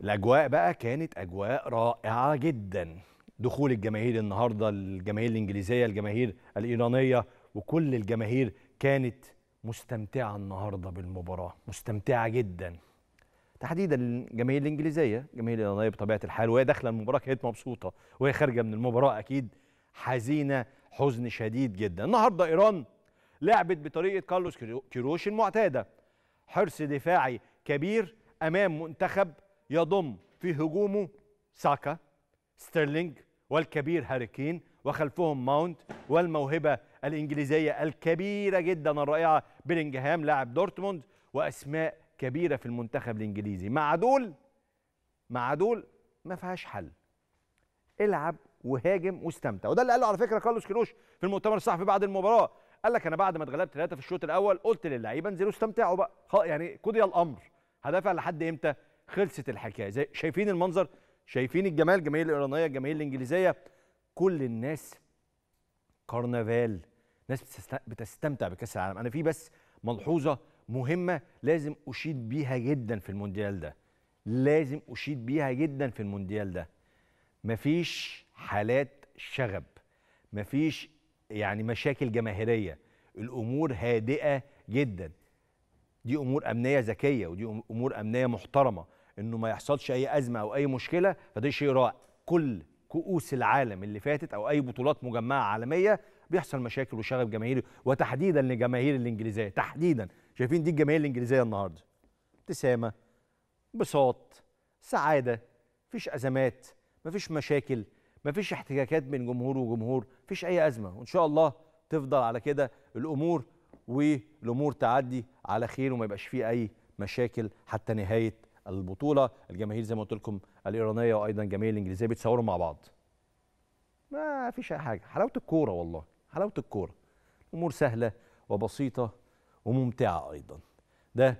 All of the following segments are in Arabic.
الاجواء بقى كانت اجواء رائعه جدا دخول الجماهير النهارده الجماهير الانجليزيه الجماهير الايرانيه وكل الجماهير كانت مستمتعه النهارده بالمباراه مستمتعه جدا تحديدا الجماهير الانجليزيه الجماهير الايرانيه بطبيعه الحال وهي داخله المباراه كانت مبسوطه وهي خارجه من المباراه اكيد حزينه حزن شديد جدا النهارده ايران لعبت بطريقه كارلوس كيروش المعتاده حرص دفاعي كبير امام منتخب يضم في هجومه ساكا ستيرلينج والكبير هاريكين وخلفهم ماونت والموهبة الإنجليزية الكبيرة جدا الرائعة بلينجهام لاعب دورتموند وأسماء كبيرة في المنتخب الإنجليزي مع دول مع دول ما فيهاش حل العب وهاجم واستمتع وده اللي قاله على فكرة كارلوس كيروش في المؤتمر الصحفي بعد المباراة قال لك أنا بعد ما اتغلبت ثلاثة في الشوط الأول قلت للعيبة انزلوا استمتعوا بقى يعني قضي الأمر هدافع لحد إمتى خلصت الحكايه زي شايفين المنظر شايفين الجمال الجماهير الايرانيه الجماهير الانجليزيه كل الناس كرنفال ناس بتستمتع بكاس العالم انا في بس ملحوظه مهمه لازم اشيد بيها جدا في المونديال ده لازم اشيد بيها جدا في المونديال ده مفيش حالات شغب مفيش يعني مشاكل جماهيريه الامور هادئه جدا دي امور امنيه ذكيه ودي امور امنيه محترمه انه ما يحصلش اي ازمه او اي مشكله فده شيء رائع كل كؤوس العالم اللي فاتت او اي بطولات مجمعه عالميه بيحصل مشاكل وشغب جماهيري وتحديدا لجماهير الانجليزيه تحديدا شايفين دي الجماهير الانجليزيه النهارده ابتسامه بساط سعاده مفيش ازمات مفيش مشاكل مفيش احتكاكات بين جمهور وجمهور مفيش اي ازمه وان شاء الله تفضل على كده الامور والامور تعدي على خير وما يبقاش فيه اي مشاكل حتى نهايه البطوله الجماهير زي ما قلت لكم الايرانيه وايضا الجماهير الانجليزيه بيتصوروا مع بعض ما فيش اي حاجه حلاوه الكوره والله حلاوه الكوره امور سهله وبسيطه وممتعه ايضا ده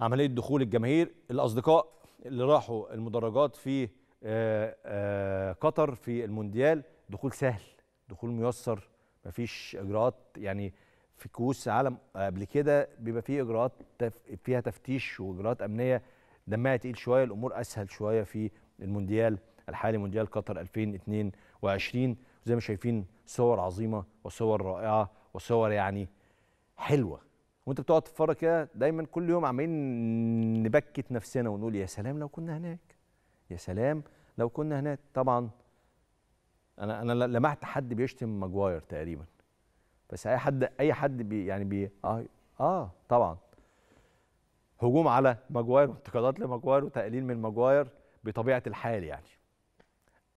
عمليه دخول الجماهير الاصدقاء اللي راحوا المدرجات في آه، آه، قطر في المونديال دخول سهل دخول ميسر مفيش اجراءات يعني في كؤوس عالم قبل كده بيبقى فيه اجراءات فيها تفتيش واجراءات امنيه دمها تقيل شويه الامور اسهل شويه في المونديال الحالي مونديال قطر 2022 زي ما شايفين صور عظيمه وصور رائعه وصور يعني حلوه وانت بتقعد تتفرج كده دايما كل يوم عمالين نبكت نفسنا ونقول يا سلام لو كنا هناك يا سلام لو كنا هناك طبعا انا انا لمحت حد بيشتم ماجواير تقريبا بس اي حد اي حد بي يعني بي اه, آه طبعا هجوم على ماجواير وانتقادات لماجواير وتقليل من ماجواير بطبيعه الحال يعني